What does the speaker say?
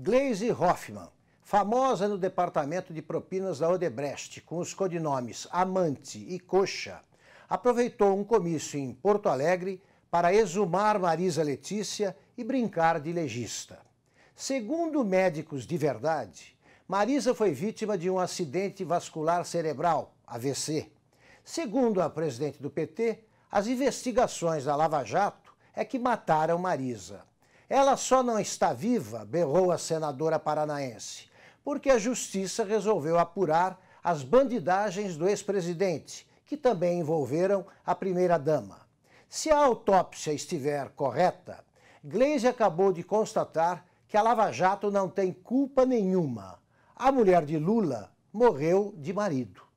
Glaise Hoffman, famosa no departamento de propinas da Odebrecht, com os codinomes Amante e Coxa, aproveitou um comício em Porto Alegre para exumar Marisa Letícia e brincar de legista. Segundo médicos de verdade, Marisa foi vítima de um acidente vascular cerebral, AVC. Segundo a presidente do PT, as investigações da Lava Jato é que mataram Marisa. Ela só não está viva, berrou a senadora paranaense, porque a justiça resolveu apurar as bandidagens do ex-presidente, que também envolveram a primeira-dama. Se a autópsia estiver correta, Gleisi acabou de constatar que a Lava Jato não tem culpa nenhuma. A mulher de Lula morreu de marido.